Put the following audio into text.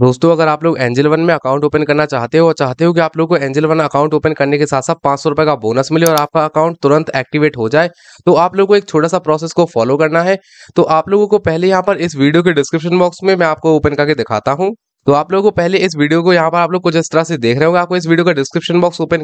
दोस्तों अगर आप लोग एंजल वन में अकाउंट ओपन करना चाहते हो और चाहते हो कि आप लोग को एंजल वन अकाउंट ओपन करने के साथ साथ पाँच सौ रुपए का बोनस मिले और आपका अकाउंट तुरंत एक्टिवेट हो जाए तो आप लोगों को एक छोटा सा प्रोसेस को फॉलो करना है तो आप लोगों को पहले यहाँ पर इस वीडियो के डिस्क्रिप्शन बॉक्स में मैं आपको ओपन करके दिखाता हूँ तो आप लोगों को पहले इस वीडियो को यहाँ पर आप लोग कुछ इस तरह से देख रहे होगा आपको इस वीडियो का डिस्क्रिप्शन बॉक्स ओपन